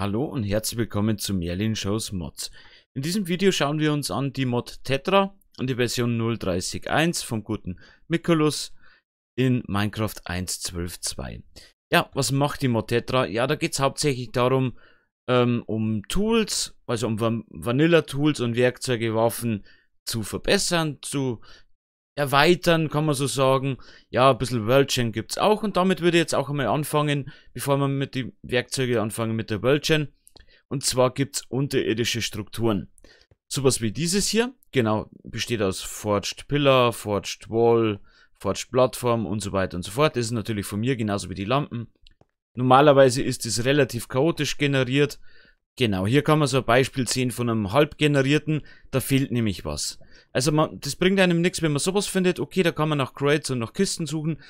Hallo und herzlich willkommen zu Merlin Shows Mods. In diesem Video schauen wir uns an die Mod Tetra und die Version 0.30.1 vom guten Mikulus in Minecraft 1.12.2. Ja, was macht die Mod Tetra? Ja, da geht es hauptsächlich darum, ähm, um Tools, also um Vanilla-Tools und Werkzeuge, Waffen zu verbessern, zu erweitern, kann man so sagen. Ja, ein bisschen Worldchain gibt es auch und damit würde ich jetzt auch einmal anfangen, bevor wir mit den Werkzeugen anfangen mit der Worldchain. Und zwar gibt es unterirdische Strukturen. Sowas wie dieses hier, genau, besteht aus Forged Pillar, Forged Wall, Forged Plattform und so weiter und so fort. Das ist natürlich von mir, genauso wie die Lampen. Normalerweise ist es relativ chaotisch generiert. Genau, hier kann man so ein Beispiel sehen von einem halb generierten, da fehlt nämlich was. Also man, das bringt einem nichts, wenn man sowas findet. Okay, da kann man nach Crates und nach Kisten suchen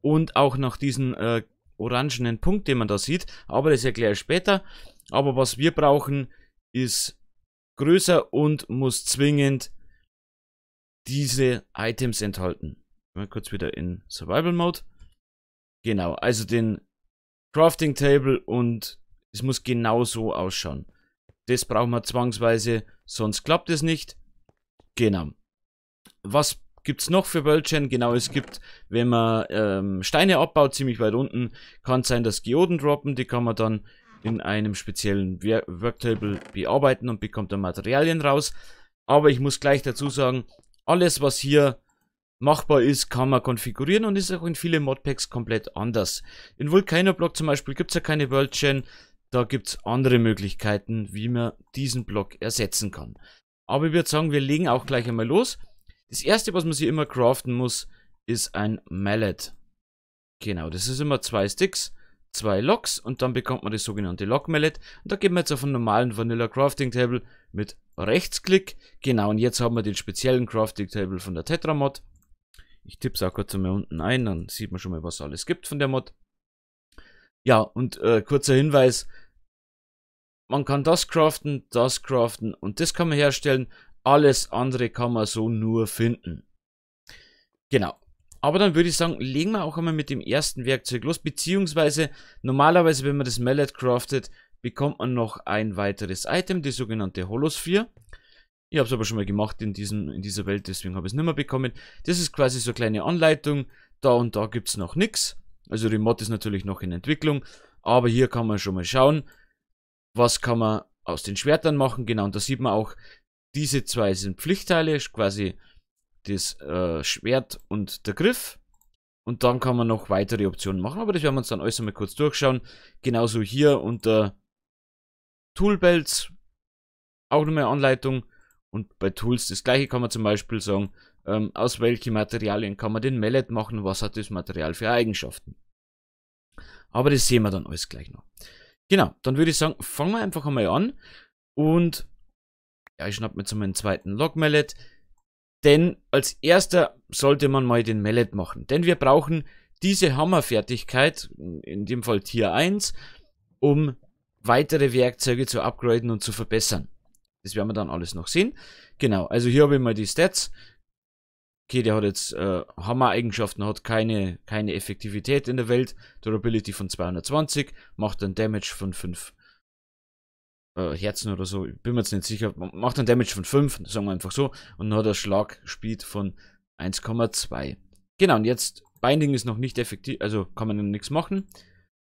und auch nach diesen äh, orangenen Punkt, den man da sieht. Aber das erkläre ich später. Aber was wir brauchen, ist größer und muss zwingend diese Items enthalten. Mal kurz wieder in Survival Mode. Genau, also den Crafting Table und es muss genau so ausschauen. Das brauchen wir zwangsweise, sonst klappt es nicht. Genau. Was gibt es noch für Wölkchen? Genau, es gibt, wenn man ähm, Steine abbaut, ziemlich weit unten, kann es sein, dass Geoden droppen. Die kann man dann in einem speziellen Work Worktable bearbeiten und bekommt dann Materialien raus. Aber ich muss gleich dazu sagen, alles was hier machbar ist, kann man konfigurieren und ist auch in vielen Modpacks komplett anders. In Volcano Block zum Beispiel gibt es ja keine Worldgen, da gibt es andere Möglichkeiten, wie man diesen Block ersetzen kann. Aber ich würde sagen, wir legen auch gleich einmal los. Das erste, was man sich immer craften muss, ist ein Mallet. Genau, das ist immer zwei Sticks, zwei Loks und dann bekommt man das sogenannte Lock Mallet. Und da gehen wir jetzt auf einen normalen Vanilla Crafting Table mit Rechtsklick. Genau, und jetzt haben wir den speziellen Crafting Table von der Tetra Mod. Ich tippe es auch kurz einmal unten ein, dann sieht man schon mal, was es alles gibt von der Mod. Ja, und äh, kurzer Hinweis, man kann das craften, das craften und das kann man herstellen. Alles andere kann man so nur finden. Genau. Aber dann würde ich sagen, legen wir auch einmal mit dem ersten Werkzeug los, beziehungsweise normalerweise, wenn man das Mallet craftet, bekommt man noch ein weiteres Item, die sogenannte Holosphere. Ich habe es aber schon mal gemacht in, diesem, in dieser Welt, deswegen habe ich es nicht mehr bekommen. Das ist quasi so eine kleine Anleitung. Da und da gibt es noch nichts. Also die Mod ist natürlich noch in Entwicklung. Aber hier kann man schon mal schauen, was kann man aus den Schwertern machen, genau, und da sieht man auch, diese zwei sind Pflichtteile, quasi das äh, Schwert und der Griff. Und dann kann man noch weitere Optionen machen, aber das werden wir uns dann alles mal kurz durchschauen. Genauso hier unter Toolbelts auch nochmal Anleitung. Und bei Tools das gleiche kann man zum Beispiel sagen, ähm, aus welchen Materialien kann man den Mallet machen, was hat das Material für Eigenschaften. Aber das sehen wir dann alles gleich noch. Genau, dann würde ich sagen, fangen wir einfach einmal an. Und ja, ich schnapp mir zu meinem zweiten Log-Mallet. Denn als erster sollte man mal den Mallet machen. Denn wir brauchen diese Hammerfertigkeit, in dem Fall Tier 1, um weitere Werkzeuge zu upgraden und zu verbessern. Das werden wir dann alles noch sehen. Genau, also hier habe ich mal die Stats okay, der hat jetzt äh, Hammer-Eigenschaften, hat keine, keine Effektivität in der Welt, Durability von 220, macht dann Damage von 5 äh, Herzen oder so, ich bin mir jetzt nicht sicher, macht dann Damage von 5, sagen wir einfach so, und dann hat er Schlagspeed von 1,2. Genau, und jetzt, Binding ist noch nicht effektiv, also kann man nichts machen.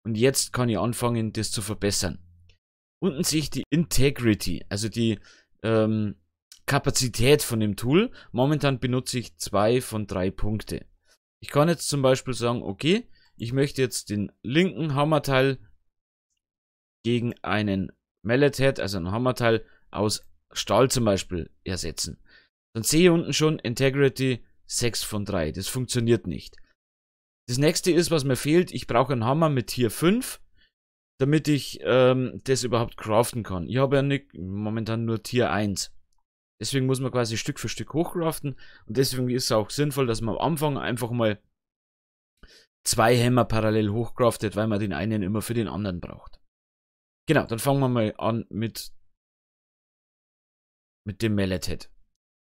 Und jetzt kann ich anfangen, das zu verbessern. Unten sehe ich die Integrity, also die, ähm, Kapazität von dem Tool. Momentan benutze ich zwei von drei Punkte. Ich kann jetzt zum Beispiel sagen, okay, ich möchte jetzt den linken Hammerteil gegen einen Mallet Head, also einen Hammerteil aus Stahl zum Beispiel, ersetzen. Dann sehe ich unten schon Integrity 6 von 3. Das funktioniert nicht. Das nächste ist, was mir fehlt, ich brauche einen Hammer mit Tier 5, damit ich ähm, das überhaupt craften kann. Ich habe ja nicht, momentan nur Tier 1. Deswegen muss man quasi Stück für Stück hochcraften. Und deswegen ist es auch sinnvoll, dass man am Anfang einfach mal zwei Hämmer parallel hochcraftet, weil man den einen immer für den anderen braucht. Genau, dann fangen wir mal an mit, mit dem Head.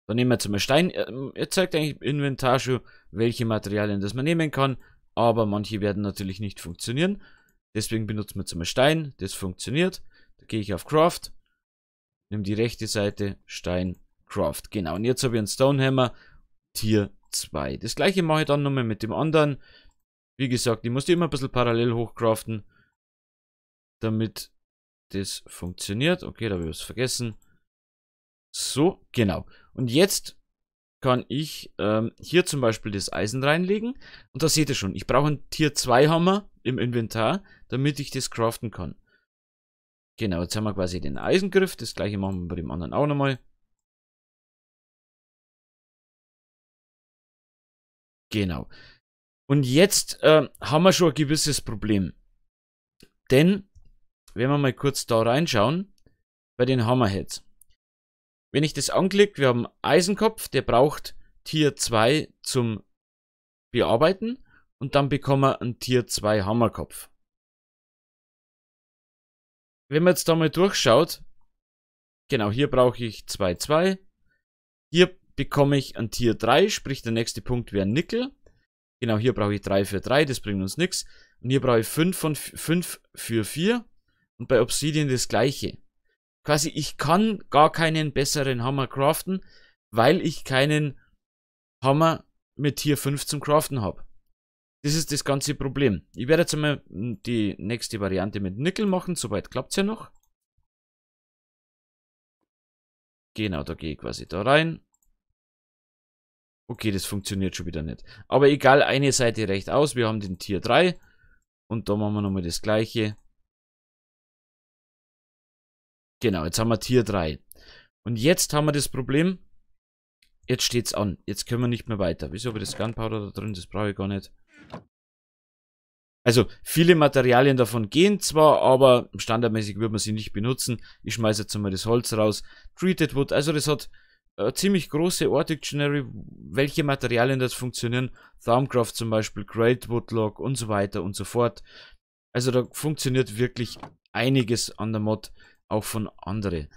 Dann nehmen wir zum Beispiel Stein. Ähm, er zeigt eigentlich im Inventar schon, welche Materialien das man nehmen kann, aber manche werden natürlich nicht funktionieren. Deswegen benutzen wir zum Beispiel Stein, das funktioniert. Da gehe ich auf Craft, nimm die rechte Seite, Stein, Craft. Genau, und jetzt habe ich einen Stonehammer, Tier 2. Das gleiche mache ich dann nochmal mit dem anderen. Wie gesagt, ich muss die immer ein bisschen parallel hochcraften, damit das funktioniert. Okay, da habe ich was vergessen. So, genau. Und jetzt kann ich ähm, hier zum Beispiel das Eisen reinlegen. Und da seht ihr schon, ich brauche einen Tier 2 Hammer im Inventar, damit ich das craften kann. Genau, jetzt haben wir quasi den Eisengriff. Das gleiche machen wir bei dem anderen auch nochmal. Genau. Und jetzt äh, haben wir schon ein gewisses Problem. Denn, wenn wir mal kurz da reinschauen, bei den Hammerheads. Wenn ich das anklicke, wir haben Eisenkopf, der braucht Tier 2 zum Bearbeiten und dann bekommen wir einen Tier 2 Hammerkopf. Wenn man jetzt da mal durchschaut, genau, hier brauche ich 2, 2. Hier bekomme ich ein Tier 3, sprich der nächste Punkt wäre Nickel. Genau, hier brauche ich 3 für 3, das bringt uns nichts. Und hier brauche ich 5, von 5 für 4. Und bei Obsidian das gleiche. Quasi, ich kann gar keinen besseren Hammer craften, weil ich keinen Hammer mit Tier 5 zum Craften habe. Das ist das ganze Problem. Ich werde jetzt einmal die nächste Variante mit Nickel machen. Soweit klappt es ja noch. Genau, da gehe ich quasi da rein. Okay, das funktioniert schon wieder nicht. Aber egal, eine Seite reicht aus. Wir haben den Tier 3. Und da machen wir nochmal das gleiche. Genau, jetzt haben wir Tier 3. Und jetzt haben wir das Problem. Jetzt steht's an. Jetzt können wir nicht mehr weiter. Wieso habe ich das Gunpowder da drin? Das brauche ich gar nicht. Also viele Materialien davon gehen zwar, aber standardmäßig würde man sie nicht benutzen. Ich schmeiße jetzt mal das Holz raus. Treated Wood, also das hat äh, ziemlich große Ort Dictionary, welche Materialien das funktionieren. Thumbcraft zum Beispiel, Great Woodlock und so weiter und so fort. Also da funktioniert wirklich einiges an der Mod, auch von anderen.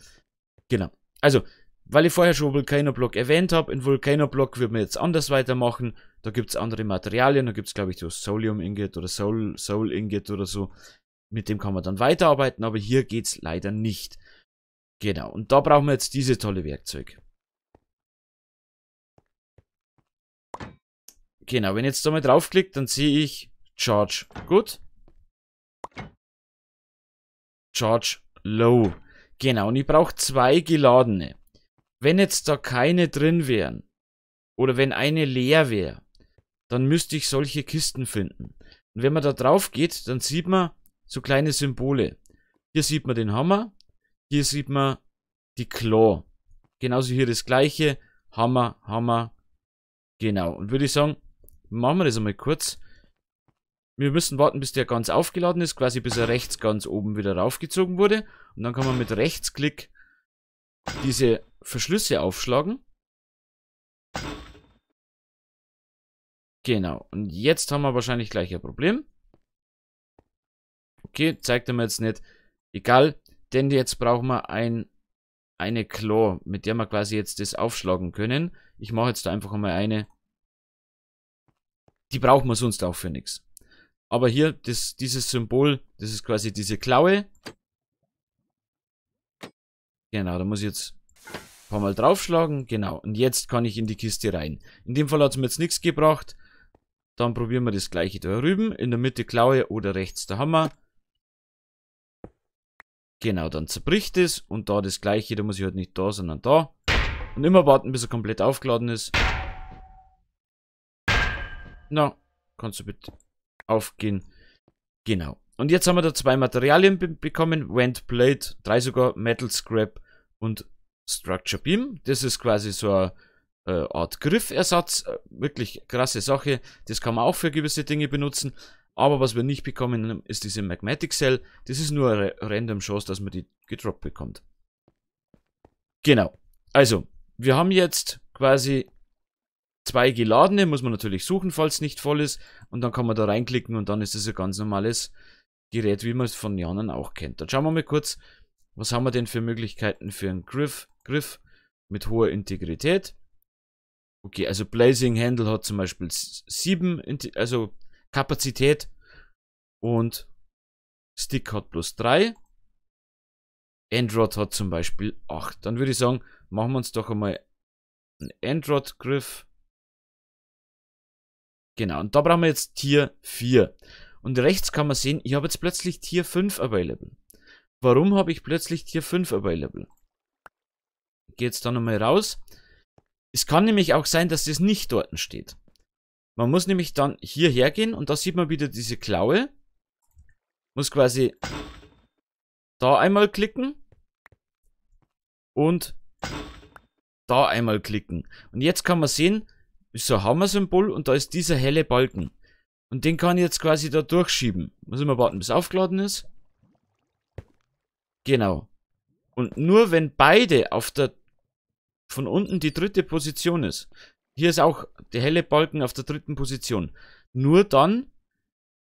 Genau. Also, weil ich vorher schon Volcano Block erwähnt habe, in Volcano Block würde man jetzt anders weitermachen. Da gibt es andere Materialien, da gibt es, glaube ich, so Solium-Ingot oder Soul-Ingot oder so. Mit dem kann man dann weiterarbeiten, aber hier geht es leider nicht. Genau, und da brauchen wir jetzt dieses tolle Werkzeug. Genau, wenn ich jetzt da mal draufklickt, dann sehe ich Charge Good. Charge Low. Genau, und ich brauche zwei geladene. Wenn jetzt da keine drin wären, oder wenn eine leer wäre, dann müsste ich solche Kisten finden. Und wenn man da drauf geht, dann sieht man so kleine Symbole. Hier sieht man den Hammer, hier sieht man die Claw. Genauso hier das gleiche. Hammer, Hammer. Genau. Und würde ich sagen, machen wir das einmal kurz. Wir müssen warten, bis der ganz aufgeladen ist, quasi bis er rechts ganz oben wieder raufgezogen wurde. Und dann kann man mit Rechtsklick diese Verschlüsse aufschlagen. Genau. Und jetzt haben wir wahrscheinlich gleich ein Problem. Okay, zeigt er mir jetzt nicht. Egal, denn jetzt brauchen wir ein, eine Claw, mit der wir quasi jetzt das aufschlagen können. Ich mache jetzt da einfach mal eine. Die brauchen wir sonst auch für nichts. Aber hier, das, dieses Symbol, das ist quasi diese Klaue. Genau, da muss ich jetzt ein paar Mal draufschlagen. Genau, und jetzt kann ich in die Kiste rein. In dem Fall hat es mir jetzt nichts gebracht. Dann probieren wir das gleiche da drüben. In der Mitte Klaue oder rechts der Hammer. Genau, dann zerbricht es. Und da das gleiche, da muss ich halt nicht da, sondern da. Und immer warten, bis er komplett aufgeladen ist. Na, kannst du bitte aufgehen. Genau. Und jetzt haben wir da zwei Materialien be bekommen. Wand Plate, drei sogar, Metal Scrap und Structure Beam. Das ist quasi so ein äh, Art Griffersatz. Äh, wirklich krasse Sache. Das kann man auch für gewisse Dinge benutzen. Aber was wir nicht bekommen ist diese Magmatic Cell. Das ist nur eine random Chance, dass man die gedroppt bekommt. Genau. Also, wir haben jetzt quasi zwei geladene. Muss man natürlich suchen, falls nicht voll ist. Und dann kann man da reinklicken und dann ist es ein ganz normales Gerät, wie man es von Janen auch kennt. Dann schauen wir mal kurz, was haben wir denn für Möglichkeiten für einen Griff. Griff mit hoher Integrität. Okay, also Blazing Handle hat zum Beispiel 7, also Kapazität und Stick hat plus 3. Android hat zum Beispiel 8. Dann würde ich sagen, machen wir uns doch einmal einen Android-Griff. Genau, und da brauchen wir jetzt Tier 4. Und rechts kann man sehen, ich habe jetzt plötzlich Tier 5 available. Warum habe ich plötzlich Tier 5 available? Gehe jetzt da nochmal raus. Es kann nämlich auch sein, dass das nicht dort steht. Man muss nämlich dann hierher gehen und da sieht man wieder diese Klaue. Muss quasi da einmal klicken und da einmal klicken. Und jetzt kann man sehen, ist so ein Hammer-Symbol und da ist dieser helle Balken. Und den kann ich jetzt quasi da durchschieben. Muss immer warten, bis aufgeladen ist. Genau. Und nur wenn beide auf der von unten die dritte Position ist. Hier ist auch der helle Balken auf der dritten Position. Nur dann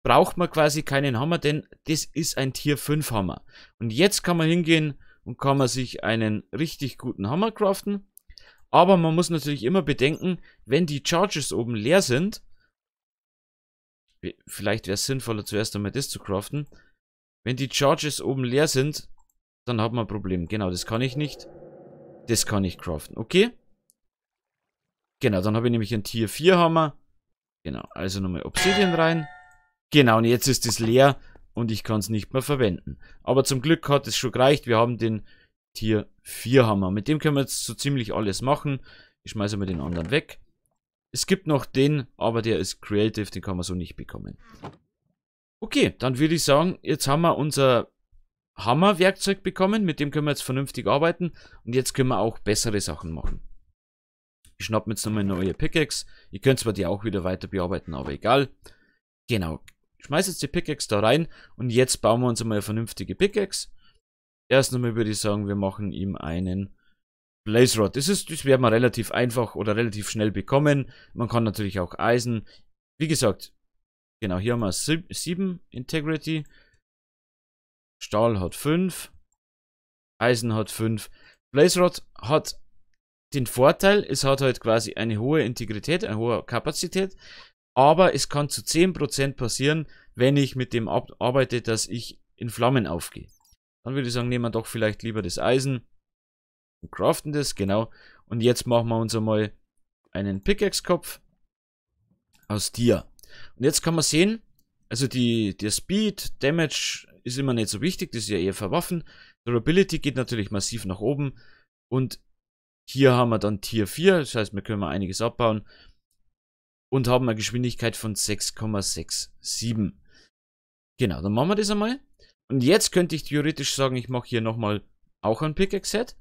braucht man quasi keinen Hammer, denn das ist ein Tier 5 Hammer. Und jetzt kann man hingehen und kann man sich einen richtig guten Hammer craften. Aber man muss natürlich immer bedenken, wenn die Charges oben leer sind, vielleicht wäre es sinnvoller zuerst einmal das zu craften, wenn die Charges oben leer sind, dann hat man ein Problem. Genau, das kann ich nicht. Das kann ich craften, okay? Genau, dann habe ich nämlich einen Tier 4 Hammer. Genau, also nochmal Obsidian rein. Genau, und jetzt ist es leer und ich kann es nicht mehr verwenden. Aber zum Glück hat es schon gereicht. Wir haben den Tier 4 Hammer. Mit dem können wir jetzt so ziemlich alles machen. Ich schmeiße mal den anderen weg. Es gibt noch den, aber der ist Creative, den kann man so nicht bekommen. Okay, dann würde ich sagen, jetzt haben wir unser Hammerwerkzeug bekommen, mit dem können wir jetzt vernünftig arbeiten und jetzt können wir auch bessere Sachen machen. Ich schnapp mir jetzt nochmal eine neue Pickaxe. Ihr könnt zwar die auch wieder weiter bearbeiten, aber egal. Genau. Ich schmeiß jetzt die Pickaxe da rein und jetzt bauen wir uns einmal eine vernünftige Pickaxe. Erst nochmal würde ich sagen, wir machen ihm einen Blaze Rod. Das, ist, das werden wir relativ einfach oder relativ schnell bekommen. Man kann natürlich auch Eisen. Wie gesagt, genau, hier haben wir 7 Integrity. Stahl hat 5. Eisen hat 5. Blaze hat den Vorteil, es hat halt quasi eine hohe Integrität, eine hohe Kapazität, aber es kann zu 10% passieren, wenn ich mit dem arbeite, dass ich in Flammen aufgehe. Dann würde ich sagen, nehmen wir doch vielleicht lieber das Eisen und craften das, genau. Und jetzt machen wir uns einmal einen Pickaxe-Kopf aus dir. Und jetzt kann man sehen, also die, der Speed, Damage, ist immer nicht so wichtig, das ist ja eher für Waffen. Durability geht natürlich massiv nach oben und hier haben wir dann Tier 4, das heißt, wir können mal einiges abbauen und haben eine Geschwindigkeit von 6,67. Genau, dann machen wir das einmal. Und jetzt könnte ich theoretisch sagen, ich mache hier nochmal auch ein Pickaxe-Set.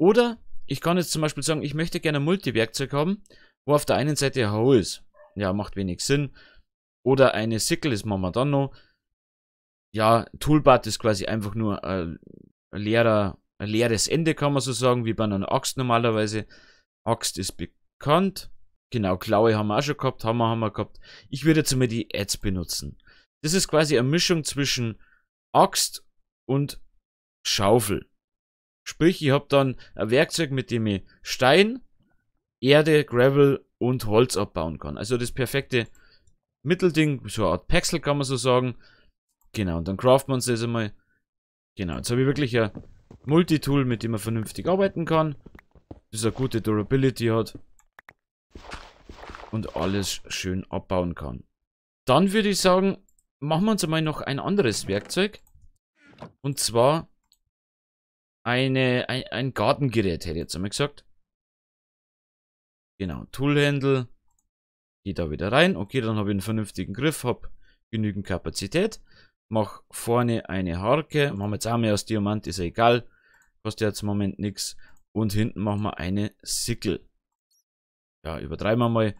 Oder ich kann jetzt zum Beispiel sagen, ich möchte gerne ein Multi-Werkzeug haben, wo auf der einen Seite ein Hau ist. Ja, macht wenig Sinn. Oder eine Sickle, das machen wir dann noch ja, Toolbutt ist quasi einfach nur ein, äh, ein, leerer, ein leeres Ende, kann man so sagen, wie bei einer Axt normalerweise. Axt ist bekannt. Genau, Klaue haben wir auch schon gehabt, Hammer haben wir gehabt. Ich würde jetzt mal die Ads benutzen. Das ist quasi eine Mischung zwischen Axt und Schaufel. Sprich, ich habe dann ein Werkzeug, mit dem ich Stein, Erde, Gravel und Holz abbauen kann. Also das perfekte Mittelding, so eine Art Pexel kann man so sagen. Genau, und dann craften wir uns das einmal. Genau, jetzt habe ich wirklich ein Multitool, mit dem man vernünftig arbeiten kann. Das eine gute Durability hat. Und alles schön abbauen kann. Dann würde ich sagen, machen wir uns einmal noch ein anderes Werkzeug. Und zwar eine, ein, ein Gartengerät, hätte ich jetzt einmal gesagt. Genau, Toolhandle. Geh da wieder rein. Okay, dann habe ich einen vernünftigen Griff, habe genügend Kapazität. Mach vorne eine Harke. Machen wir jetzt auch mehr aus Diamant, ist ja egal. Kostet jetzt im Moment nichts. Und hinten machen wir eine Sickel. Ja, übertreiben wir mal.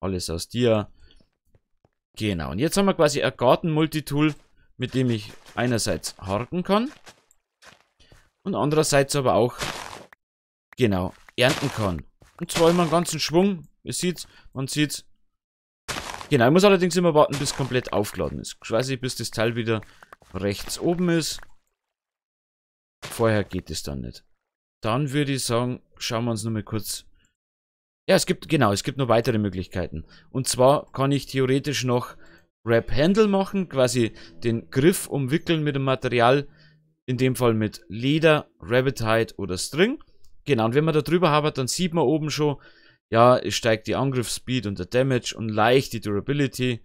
Alles aus dir. Genau, und jetzt haben wir quasi ein Garten-Multitool, mit dem ich einerseits harken kann und andererseits aber auch, genau, ernten kann. Und zwar immer einen ganzen Schwung. Ihr seht, man sieht, Genau, ich muss allerdings immer warten, bis komplett aufgeladen ist. Quasi bis das Teil wieder rechts oben ist. Vorher geht es dann nicht. Dann würde ich sagen, schauen wir uns nochmal kurz... Ja, es gibt, genau, es gibt noch weitere Möglichkeiten. Und zwar kann ich theoretisch noch Wrap Handle machen, quasi den Griff umwickeln mit dem Material, in dem Fall mit Leder, Rabbit Hide oder String. Genau, und wenn man da drüber habert, dann sieht man oben schon, ja, es steigt die Angriffsspeed und der Damage und leicht die Durability.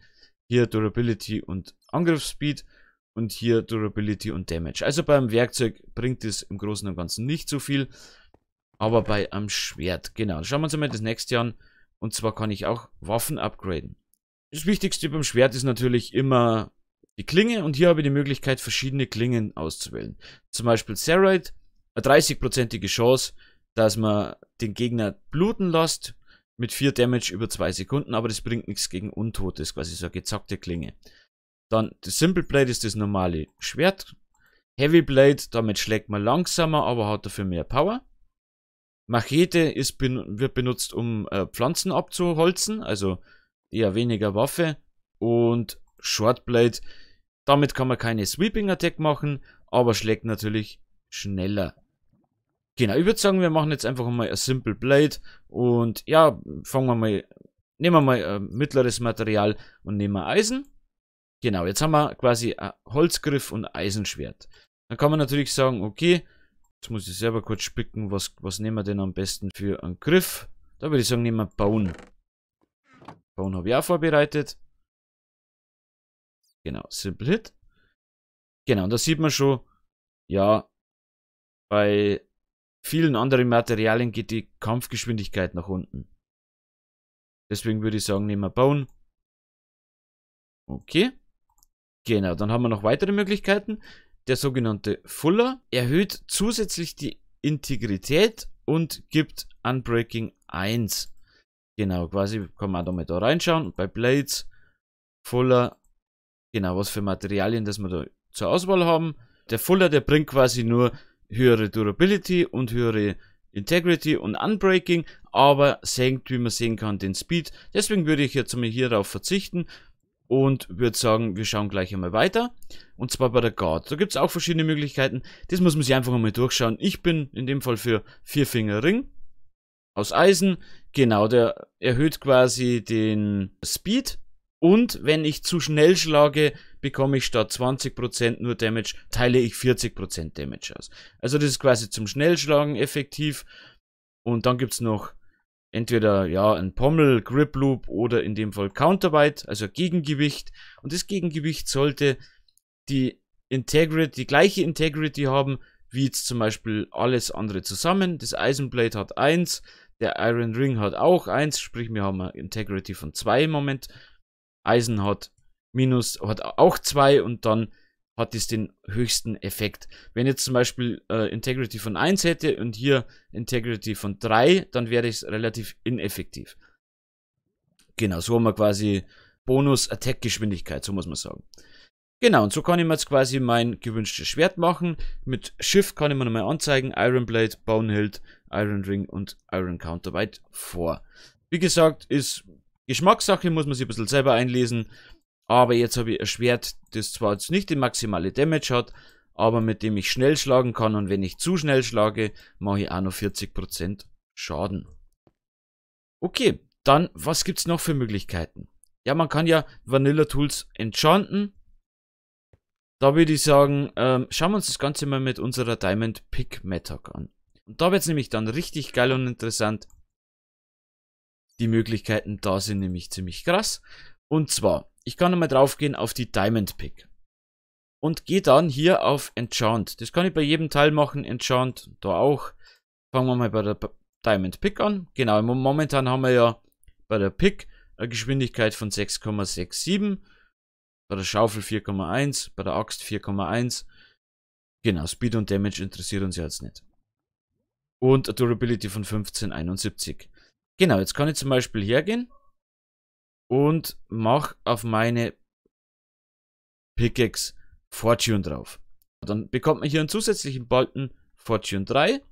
Hier Durability und Angriffsspeed und hier Durability und Damage. Also beim Werkzeug bringt es im Großen und Ganzen nicht so viel, aber bei einem Schwert. Genau, schauen wir uns einmal das nächste an. Und zwar kann ich auch Waffen upgraden. Das Wichtigste beim Schwert ist natürlich immer die Klinge und hier habe ich die Möglichkeit, verschiedene Klingen auszuwählen. Zum Beispiel Serite, eine 30 Chance dass man den Gegner bluten lässt mit 4 Damage über 2 Sekunden, aber das bringt nichts gegen Untote, ist quasi so eine gezackte Klinge. Dann das Simple Blade ist das normale Schwert. Heavy Blade, damit schlägt man langsamer, aber hat dafür mehr Power. Machete ist, wird benutzt, um äh, Pflanzen abzuholzen, also eher weniger Waffe. Und Short Blade, damit kann man keine Sweeping Attack machen, aber schlägt natürlich schneller. Genau, ich würde sagen, wir machen jetzt einfach mal ein Simple Blade und ja, fangen wir mal, nehmen wir mal ein äh, mittleres Material und nehmen wir Eisen. Genau, jetzt haben wir quasi Holzgriff und Eisenschwert. Dann kann man natürlich sagen, okay, jetzt muss ich selber kurz spicken, was, was nehmen wir denn am besten für einen Griff. Da würde ich sagen, nehmen wir Bauen. Bauen habe ich auch vorbereitet. Genau, Simple Hit. Genau, und da sieht man schon, ja, bei vielen anderen Materialien geht die Kampfgeschwindigkeit nach unten. Deswegen würde ich sagen, nehmen wir bauen. Okay. Genau, dann haben wir noch weitere Möglichkeiten. Der sogenannte Fuller erhöht zusätzlich die Integrität und gibt Unbreaking 1. Genau, quasi kann man da mal da reinschauen. bei Blades, Fuller, genau, was für Materialien, dass wir da zur Auswahl haben. Der Fuller, der bringt quasi nur höhere Durability und höhere Integrity und Unbreaking, aber senkt, wie man sehen kann, den Speed. Deswegen würde ich jetzt mal hier darauf verzichten und würde sagen, wir schauen gleich einmal weiter. Und zwar bei der Guard. Da gibt es auch verschiedene Möglichkeiten. Das muss man sich einfach einmal durchschauen. Ich bin in dem Fall für Vierfingerring aus Eisen. Genau, der erhöht quasi den Speed und wenn ich zu schnell schlage, bekomme ich statt 20% nur Damage, teile ich 40% Damage aus. Also das ist quasi zum Schnellschlagen effektiv. Und dann gibt es noch entweder ja ein Pommel, Grip Loop oder in dem Fall Counterbite, also Gegengewicht. Und das Gegengewicht sollte die Integrity, die gleiche Integrity haben, wie jetzt zum Beispiel alles andere zusammen. Das Eisenblade hat 1, der Iron Ring hat auch 1, sprich wir haben eine Integrity von 2 im Moment. Eisen hat minus, hat auch 2 und dann hat es den höchsten Effekt. Wenn jetzt zum Beispiel äh, Integrity von 1 hätte und hier Integrity von 3, dann wäre es relativ ineffektiv. Genau, so haben wir quasi Bonus-Attack-Geschwindigkeit, so muss man sagen. Genau, und so kann ich mir jetzt quasi mein gewünschtes Schwert machen. Mit Shift kann ich mir nochmal anzeigen, Iron Blade, Bone Hilt, Iron Ring und Iron Counterweight vor. Wie gesagt, ist Geschmackssache muss man sich ein bisschen selber einlesen. Aber jetzt habe ich ein Schwert, das zwar jetzt nicht die maximale Damage hat, aber mit dem ich schnell schlagen kann. Und wenn ich zu schnell schlage, mache ich auch noch 40% Schaden. Okay, dann was gibt es noch für Möglichkeiten? Ja, man kann ja Vanilla Tools enchanten. Da würde ich sagen, ähm, schauen wir uns das Ganze mal mit unserer Diamond Pick Method an. Und da wird es nämlich dann richtig geil und interessant. Die Möglichkeiten da sind nämlich ziemlich krass. Und zwar, ich kann nochmal draufgehen auf die Diamond Pick. Und gehe dann hier auf Enchant. Das kann ich bei jedem Teil machen. Enchant, da auch. Fangen wir mal bei der Diamond Pick an. Genau, momentan haben wir ja bei der Pick eine Geschwindigkeit von 6,67. Bei der Schaufel 4,1. Bei der Axt 4,1. Genau, Speed und Damage interessiert uns jetzt nicht. Und eine Durability von 1571. Genau, jetzt kann ich zum Beispiel hergehen und mache auf meine Pickaxe Fortune drauf. Dann bekommt man hier einen zusätzlichen Balken Fortune 3.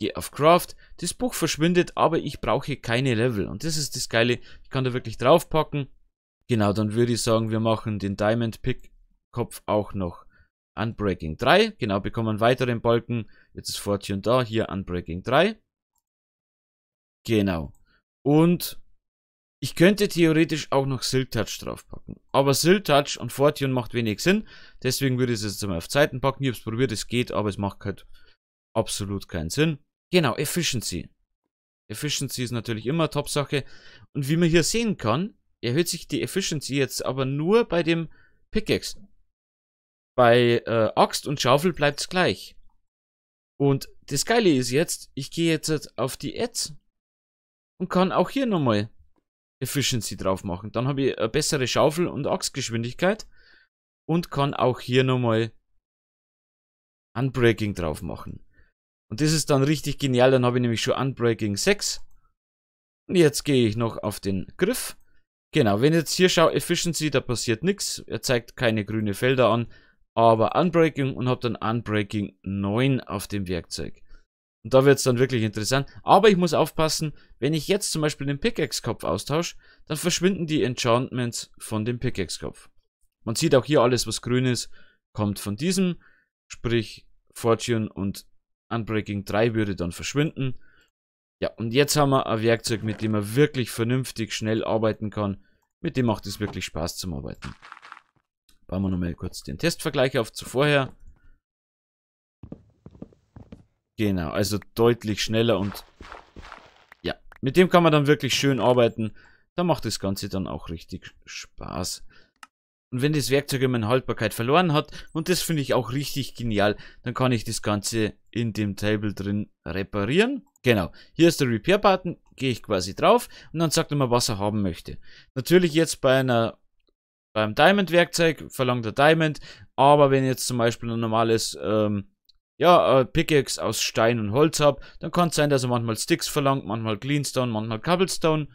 Gehe auf Craft. Das Buch verschwindet, aber ich brauche keine Level. Und das ist das Geile. Ich kann da wirklich draufpacken. Genau, dann würde ich sagen, wir machen den Diamond Pick Kopf auch noch Unbreaking 3. Genau, bekommen einen weiteren Balken. Jetzt ist Fortune da. Hier Unbreaking 3. Genau. Und ich könnte theoretisch auch noch Silk Touch draufpacken. Aber Silk Touch und Fortune macht wenig Sinn. Deswegen würde ich es jetzt mal auf Zeiten packen. Ich habe es probiert, es geht, aber es macht halt absolut keinen Sinn. Genau, Efficiency. Efficiency ist natürlich immer Top-Sache. Und wie man hier sehen kann, erhöht sich die Efficiency jetzt aber nur bei dem Pickaxe. Bei äh, Axt und Schaufel bleibt es gleich. Und das Geile ist jetzt, ich gehe jetzt auf die Ads und kann auch hier nochmal Efficiency drauf machen. Dann habe ich eine bessere Schaufel- und Achsgeschwindigkeit und kann auch hier nochmal Unbreaking drauf machen. Und das ist dann richtig genial, dann habe ich nämlich schon Unbreaking 6. Und jetzt gehe ich noch auf den Griff. Genau, wenn ich jetzt hier schaue, Efficiency, da passiert nichts. Er zeigt keine grünen Felder an, aber Unbreaking und habe dann Unbreaking 9 auf dem Werkzeug. Und da wird es dann wirklich interessant. Aber ich muss aufpassen, wenn ich jetzt zum Beispiel den Pickaxe-Kopf austausche, dann verschwinden die Enchantments von dem Pickaxe-Kopf. Man sieht auch hier alles, was grün ist, kommt von diesem. Sprich, Fortune und Unbreaking 3 würde dann verschwinden. Ja, und jetzt haben wir ein Werkzeug, mit dem man wirklich vernünftig schnell arbeiten kann. Mit dem macht es wirklich Spaß zum Arbeiten. Bauen wir nochmal kurz den Testvergleich auf zu vorher. Genau, also deutlich schneller und ja, mit dem kann man dann wirklich schön arbeiten. Da macht das Ganze dann auch richtig Spaß. Und wenn das Werkzeug immer meine Haltbarkeit verloren hat, und das finde ich auch richtig genial, dann kann ich das Ganze in dem Table drin reparieren. Genau, hier ist der Repair-Button, gehe ich quasi drauf und dann sagt er mir, was er haben möchte. Natürlich jetzt bei einer beim Diamond-Werkzeug verlangt er Diamond, aber wenn jetzt zum Beispiel ein normales ähm, ja, äh, Pickaxe aus Stein und Holz habe, dann kann es sein, dass er manchmal Sticks verlangt, manchmal Cleanstone, manchmal Cobblestone.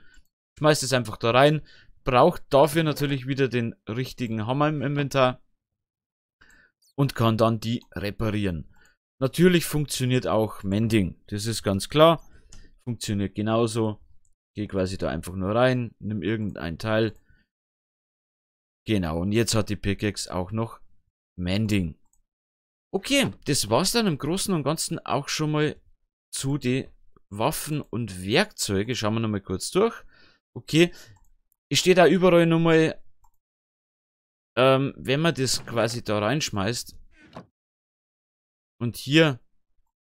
Schmeißt es einfach da rein. Braucht dafür natürlich wieder den richtigen Hammer im Inventar. Und kann dann die reparieren. Natürlich funktioniert auch Mending. Das ist ganz klar. Funktioniert genauso. Geh quasi da einfach nur rein, nimm irgendein Teil. Genau, und jetzt hat die Pickaxe auch noch Mending. Okay, das war's dann im Großen und Ganzen auch schon mal zu den Waffen und Werkzeuge. Schauen wir nochmal kurz durch. Okay, ich stehe da überall nochmal, ähm, wenn man das quasi da reinschmeißt und hier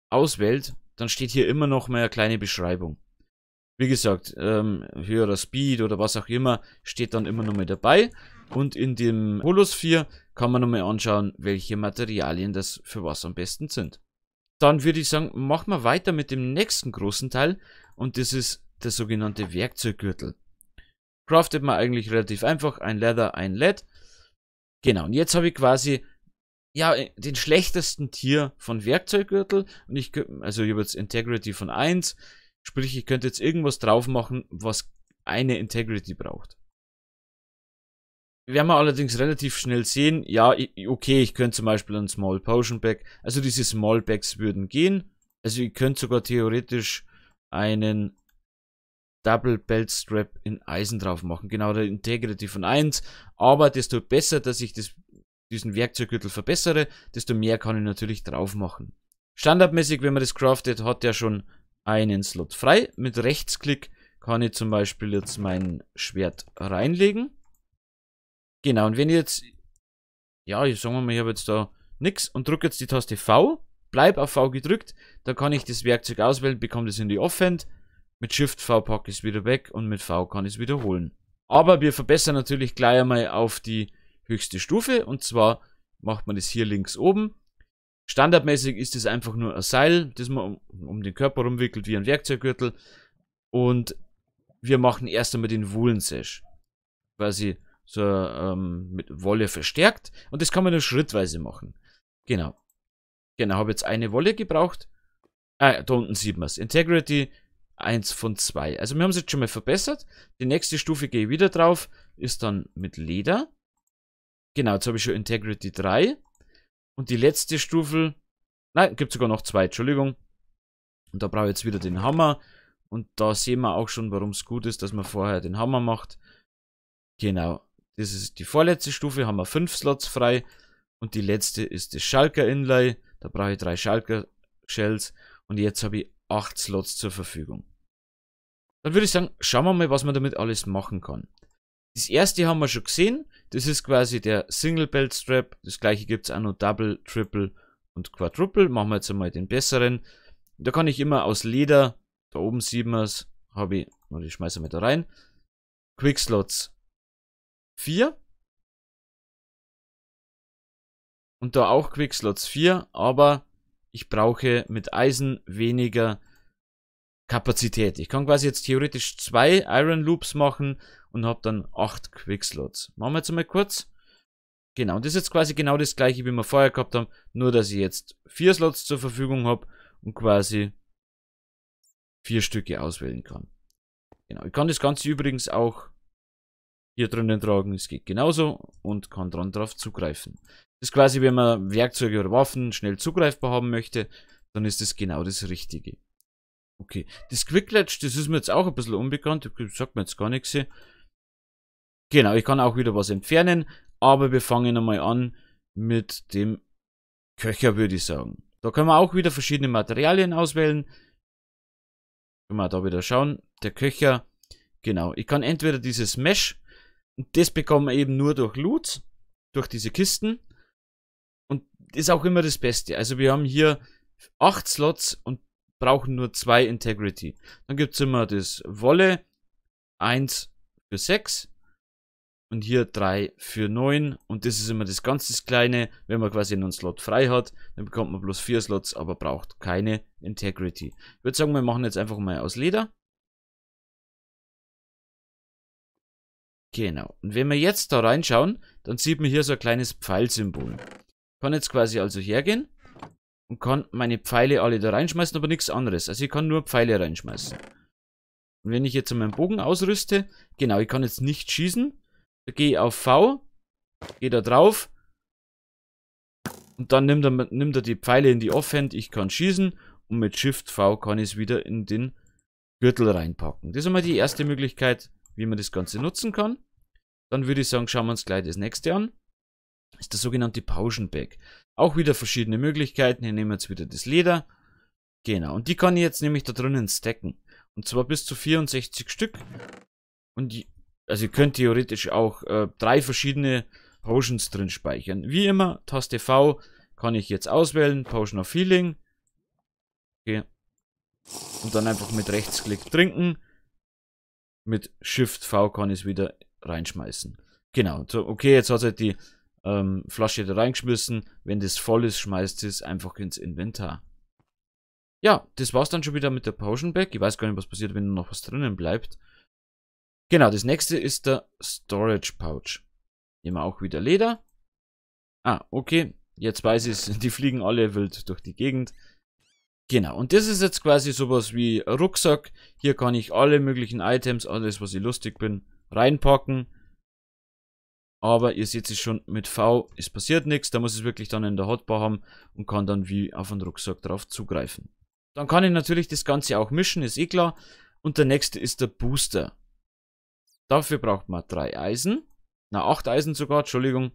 auswählt, dann steht hier immer noch mal eine kleine Beschreibung. Wie gesagt, ähm, höherer Speed oder was auch immer, steht dann immer noch mal dabei. Und in dem Holosphere kann man nochmal anschauen, welche Materialien das für was am besten sind. Dann würde ich sagen, machen wir weiter mit dem nächsten großen Teil und das ist der sogenannte Werkzeuggürtel. Craftet man eigentlich relativ einfach, ein Leather, ein LED. Genau, und jetzt habe ich quasi ja, den schlechtesten Tier von Werkzeuggürtel und ich, also ich habe jetzt Integrity von 1, sprich ich könnte jetzt irgendwas drauf machen, was eine Integrity braucht. Wir allerdings relativ schnell sehen, ja, okay, ich könnte zum Beispiel ein Small Potion Bag, also diese Small Bags würden gehen. Also ihr könnt sogar theoretisch einen Double Belt Strap in Eisen drauf machen. Genau, der Integrity von 1. Aber desto besser, dass ich das, diesen Werkzeuggürtel verbessere, desto mehr kann ich natürlich drauf machen. Standardmäßig, wenn man das craftet, hat er schon einen Slot frei. Mit Rechtsklick kann ich zum Beispiel jetzt mein Schwert reinlegen. Genau, und wenn ich jetzt, ja, ich sagen wir mal, ich habe jetzt da nichts und drücke jetzt die Taste V, bleib auf V gedrückt, dann kann ich das Werkzeug auswählen, bekomme das in die Offhand, mit Shift V packe ich es wieder weg und mit V kann ich es wiederholen. Aber wir verbessern natürlich gleich einmal auf die höchste Stufe und zwar macht man das hier links oben. Standardmäßig ist es einfach nur ein Seil, das man um, um den Körper rumwickelt wie ein Werkzeuggürtel und wir machen erst einmal den Woolen Sash. Quasi so ähm, mit Wolle verstärkt. Und das kann man nur schrittweise machen. Genau. Genau, habe jetzt eine Wolle gebraucht. Ah, da unten sieht man es. Integrity 1 von 2. Also wir haben es jetzt schon mal verbessert. Die nächste Stufe gehe ich wieder drauf. Ist dann mit Leder. Genau, jetzt habe ich schon Integrity 3. Und die letzte Stufe... Nein, gibt sogar noch zwei, Entschuldigung. Und da brauche ich jetzt wieder den Hammer. Und da sehen wir auch schon, warum es gut ist, dass man vorher den Hammer macht. Genau. Das ist die vorletzte Stufe, haben wir fünf Slots frei. Und die letzte ist das Schalker Inlay. Da brauche ich drei Schalker Shells. Und jetzt habe ich acht Slots zur Verfügung. Dann würde ich sagen, schauen wir mal, was man damit alles machen kann. Das erste haben wir schon gesehen. Das ist quasi der Single Belt Strap. Das gleiche gibt es auch noch Double, Triple und Quadruple. Machen wir jetzt einmal den besseren. Da kann ich immer aus Leder, da oben sieht man es, habe ich, ich schmeiße mal da rein. Quick Slots 4. Und da auch Quickslots 4, aber ich brauche mit Eisen weniger Kapazität. Ich kann quasi jetzt theoretisch zwei Iron Loops machen und habe dann 8 Quickslots. Machen wir jetzt mal kurz. Genau, und das ist jetzt quasi genau das gleiche, wie wir vorher gehabt haben, nur dass ich jetzt vier Slots zur Verfügung habe und quasi vier Stücke auswählen kann. Genau, ich kann das Ganze übrigens auch hier drinnen tragen. Es geht genauso und kann dran drauf zugreifen. Das ist quasi, wenn man Werkzeuge oder Waffen schnell zugreifbar haben möchte, dann ist das genau das Richtige. Okay, das Quick Latch, das ist mir jetzt auch ein bisschen unbekannt, das sagt mir jetzt gar nichts. Hier. Genau, ich kann auch wieder was entfernen, aber wir fangen einmal an mit dem Köcher, würde ich sagen. Da können wir auch wieder verschiedene Materialien auswählen. Können wir da wieder schauen. Der Köcher, genau. Ich kann entweder dieses Mesh und das bekommen wir eben nur durch Loot, durch diese Kisten. Und ist auch immer das Beste. Also wir haben hier 8 Slots und brauchen nur 2 Integrity. Dann gibt es immer das Wolle, 1 für 6 und hier 3 für 9. Und das ist immer das ganze das Kleine. Wenn man quasi einen Slot frei hat, dann bekommt man bloß 4 Slots, aber braucht keine Integrity. Ich würde sagen, wir machen jetzt einfach mal aus Leder. Genau. Und wenn wir jetzt da reinschauen, dann sieht man hier so ein kleines Pfeilsymbol. Ich kann jetzt quasi also hergehen und kann meine Pfeile alle da reinschmeißen, aber nichts anderes. Also ich kann nur Pfeile reinschmeißen. Und wenn ich jetzt meinen Bogen ausrüste, genau, ich kann jetzt nicht schießen. Da gehe ich auf V, gehe da drauf und dann nimmt er, nimmt er die Pfeile in die Offhand, ich kann schießen und mit Shift V kann ich es wieder in den Gürtel reinpacken. Das ist einmal die erste Möglichkeit, wie man das Ganze nutzen kann. Dann würde ich sagen, schauen wir uns gleich das nächste an. Das ist der sogenannte Pauschenbag. Auch wieder verschiedene Möglichkeiten. Hier nehmen wir jetzt wieder das Leder. Genau. Und die kann ich jetzt nämlich da drinnen stacken. Und zwar bis zu 64 Stück. Und die, also ihr könnt theoretisch auch äh, drei verschiedene Potions drin speichern. Wie immer, Taste V kann ich jetzt auswählen. Potion of Healing. Okay. Und dann einfach mit Rechtsklick trinken. Mit Shift V kann ich es wieder reinschmeißen. Genau, so, okay, jetzt hat er die ähm, Flasche da reingeschmissen. Wenn das voll ist, schmeißt es einfach ins Inventar. Ja, das war's dann schon wieder mit der Potion Bag. Ich weiß gar nicht, was passiert, wenn noch was drinnen bleibt. Genau, das nächste ist der Storage Pouch. Nehmen wir auch wieder Leder. Ah, okay. Jetzt weiß ich es, die fliegen alle wild durch die Gegend. Genau, und das ist jetzt quasi sowas wie Rucksack. Hier kann ich alle möglichen Items, alles was ich lustig bin, reinpacken. Aber ihr seht es schon mit V, es passiert nichts. Da muss ich es wirklich dann in der Hotbar haben und kann dann wie auf einen Rucksack drauf zugreifen. Dann kann ich natürlich das Ganze auch mischen, ist eh klar. Und der nächste ist der Booster. Dafür braucht man drei Eisen. Na, acht Eisen sogar, Entschuldigung.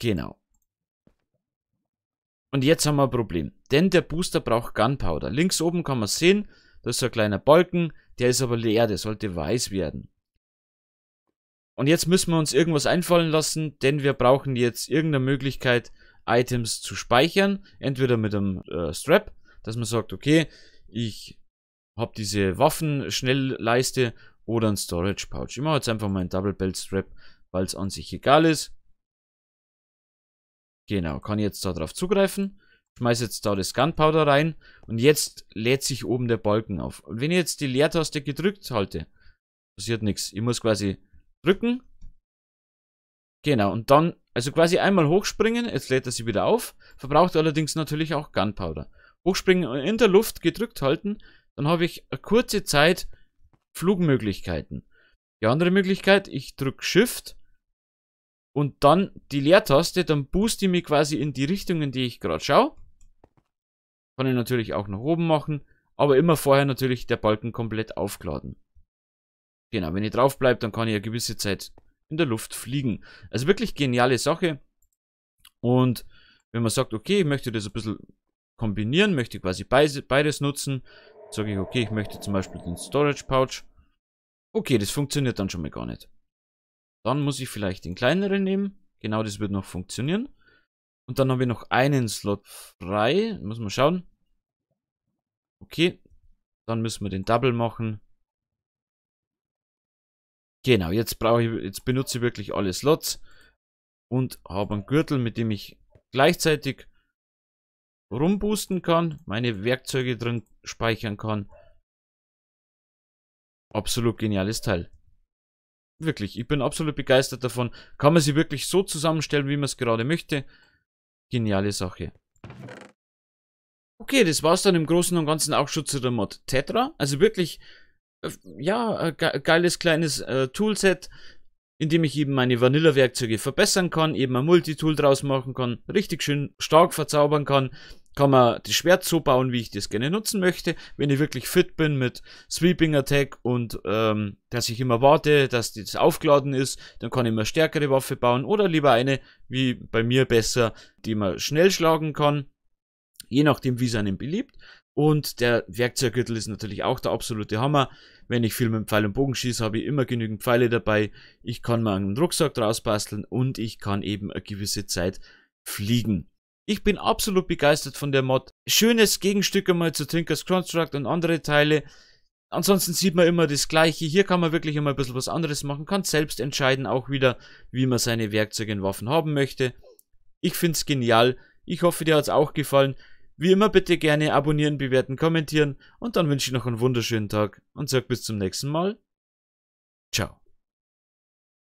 Genau. Und jetzt haben wir ein Problem. Denn der Booster braucht Gunpowder. Links oben kann man sehen, da ist so ein kleiner Balken. Der ist aber leer, der sollte weiß werden. Und jetzt müssen wir uns irgendwas einfallen lassen, denn wir brauchen jetzt irgendeine Möglichkeit, Items zu speichern. Entweder mit einem äh, Strap, dass man sagt, okay, ich habe diese Waffenschnellleiste oder ein Storage Pouch. Ich mache jetzt einfach mal einen Double Belt Strap, weil es an sich egal ist. Genau, kann jetzt darauf zugreifen. Schmeiß jetzt da das Gunpowder rein und jetzt lädt sich oben der Balken auf. Und wenn ich jetzt die Leertaste gedrückt halte, passiert nichts. Ich muss quasi drücken. Genau, und dann, also quasi einmal hochspringen, jetzt lädt er sie wieder auf, verbraucht allerdings natürlich auch Gunpowder. Hochspringen und in der Luft gedrückt halten, dann habe ich eine kurze Zeit Flugmöglichkeiten. Die andere Möglichkeit, ich drücke Shift und dann die Leertaste, dann boost die mich quasi in die Richtung, in die ich gerade schaue. Kann ich natürlich auch nach oben machen, aber immer vorher natürlich der Balken komplett aufladen. Genau, wenn ihr drauf bleibt, dann kann ich eine gewisse Zeit in der Luft fliegen. Also wirklich geniale Sache. Und wenn man sagt, okay, ich möchte das ein bisschen kombinieren, möchte quasi beides nutzen, sage ich, okay, ich möchte zum Beispiel den Storage Pouch. Okay, das funktioniert dann schon mal gar nicht. Dann muss ich vielleicht den kleineren nehmen. Genau das wird noch funktionieren. Und dann haben wir noch einen Slot frei. Muss man schauen. Okay, dann müssen wir den Double machen. Genau, jetzt brauche ich, jetzt benutze ich wirklich alle Slots und habe einen Gürtel, mit dem ich gleichzeitig rumboosten kann, meine Werkzeuge drin speichern kann. Absolut geniales Teil. Wirklich, ich bin absolut begeistert davon. Kann man sie wirklich so zusammenstellen, wie man es gerade möchte. Geniale Sache. Okay, das war es dann im Großen und Ganzen auch schon zu der Mod Tetra. Also wirklich ja, äh, ein geiles kleines äh, Toolset, in dem ich eben meine Vanilla-Werkzeuge verbessern kann, eben ein Multitool draus machen kann, richtig schön stark verzaubern kann. Kann man das Schwert so bauen, wie ich das gerne nutzen möchte. Wenn ich wirklich fit bin mit Sweeping Attack und ähm, dass ich immer warte, dass das aufgeladen ist, dann kann ich mir stärkere Waffe bauen oder lieber eine, wie bei mir besser, die man schnell schlagen kann. Je nachdem, wie es einem beliebt. Und der Werkzeuggürtel ist natürlich auch der absolute Hammer. Wenn ich viel mit Pfeil und Bogen schieße, habe ich immer genügend Pfeile dabei. Ich kann mir einen Rucksack draus basteln und ich kann eben eine gewisse Zeit fliegen. Ich bin absolut begeistert von der Mod. Schönes Gegenstück einmal zu Tinkers Construct und andere Teile. Ansonsten sieht man immer das Gleiche. Hier kann man wirklich immer ein bisschen was anderes machen, kann selbst entscheiden auch wieder, wie man seine Werkzeuge und Waffen haben möchte. Ich finde es genial. Ich hoffe, dir hat es auch gefallen. Wie immer bitte gerne abonnieren, bewerten, kommentieren und dann wünsche ich noch einen wunderschönen Tag und sage bis zum nächsten Mal. Ciao.